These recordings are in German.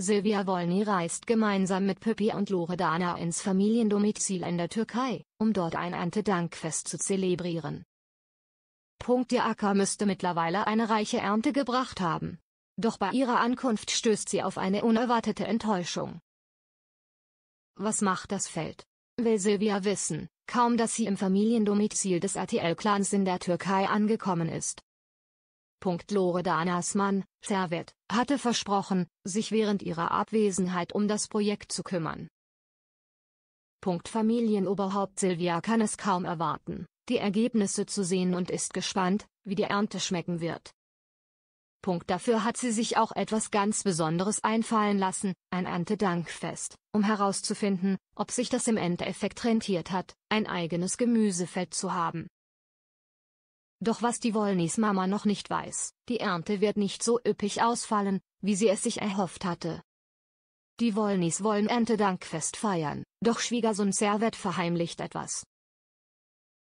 Silvia Wolny reist gemeinsam mit Pippi und Loredana ins Familiendomizil in der Türkei, um dort ein Erntedankfest zu zelebrieren. Punkt Ihr Acker müsste mittlerweile eine reiche Ernte gebracht haben. Doch bei ihrer Ankunft stößt sie auf eine unerwartete Enttäuschung. Was macht das Feld? Will Silvia wissen, kaum dass sie im Familiendomizil des RTL-Clans in der Türkei angekommen ist, Loredana Asman, Servet, hatte versprochen, sich während ihrer Abwesenheit um das Projekt zu kümmern. Punkt Familienoberhaupt Silvia kann es kaum erwarten, die Ergebnisse zu sehen und ist gespannt, wie die Ernte schmecken wird. Punkt dafür hat sie sich auch etwas ganz Besonderes einfallen lassen, ein Erntedankfest, um herauszufinden, ob sich das im Endeffekt rentiert hat, ein eigenes Gemüsefeld zu haben. Doch was die Wollnis Mama noch nicht weiß, die Ernte wird nicht so üppig ausfallen, wie sie es sich erhofft hatte. Die Wollnis wollen Erntedankfest feiern, doch Schwiegersohn Servet verheimlicht etwas.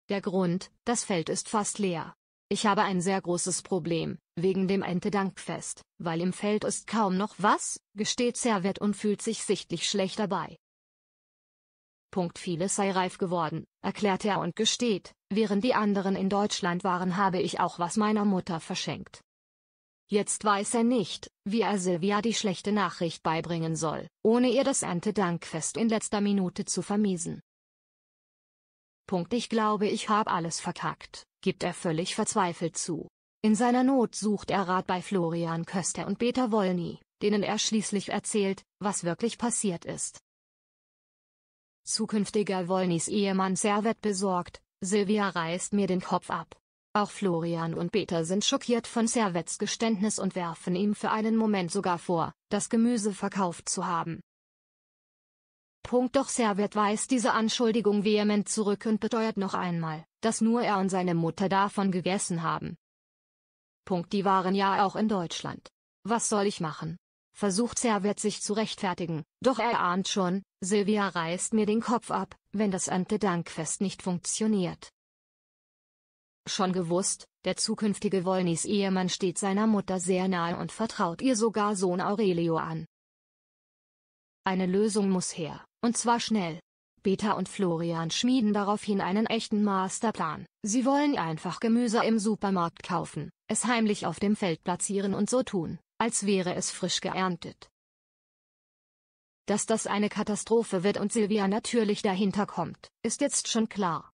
Der Grund, das Feld ist fast leer. Ich habe ein sehr großes Problem, wegen dem Erntedankfest, weil im Feld ist kaum noch was, gesteht Servet und fühlt sich sichtlich schlecht dabei. Punkt vieles sei reif geworden, erklärt er und gesteht, Während die anderen in Deutschland waren, habe ich auch was meiner Mutter verschenkt. Jetzt weiß er nicht, wie er Silvia die schlechte Nachricht beibringen soll, ohne ihr das Erntedankfest in letzter Minute zu vermiesen. Punkt Ich glaube ich habe alles verkackt, gibt er völlig verzweifelt zu. In seiner Not sucht er Rat bei Florian Köster und Peter Wolny, denen er schließlich erzählt, was wirklich passiert ist. Zukünftiger Wolnys Ehemann Servet besorgt, Silvia reißt mir den Kopf ab. Auch Florian und Peter sind schockiert von Servets Geständnis und werfen ihm für einen Moment sogar vor, das Gemüse verkauft zu haben. Punkt doch Servet weist diese Anschuldigung vehement zurück und beteuert noch einmal, dass nur er und seine Mutter davon gegessen haben. Punkt die waren ja auch in Deutschland. Was soll ich machen? versucht Servet sich zu rechtfertigen, doch er ahnt schon, Silvia reißt mir den Kopf ab, wenn das Erntedankfest nicht funktioniert. Schon gewusst, der zukünftige Wolnis Ehemann steht seiner Mutter sehr nahe und vertraut ihr sogar Sohn Aurelio an. Eine Lösung muss her, und zwar schnell. Beta und Florian schmieden daraufhin einen echten Masterplan. Sie wollen einfach Gemüse im Supermarkt kaufen, es heimlich auf dem Feld platzieren und so tun, als wäre es frisch geerntet. Dass das eine Katastrophe wird und Silvia natürlich dahinter kommt, ist jetzt schon klar.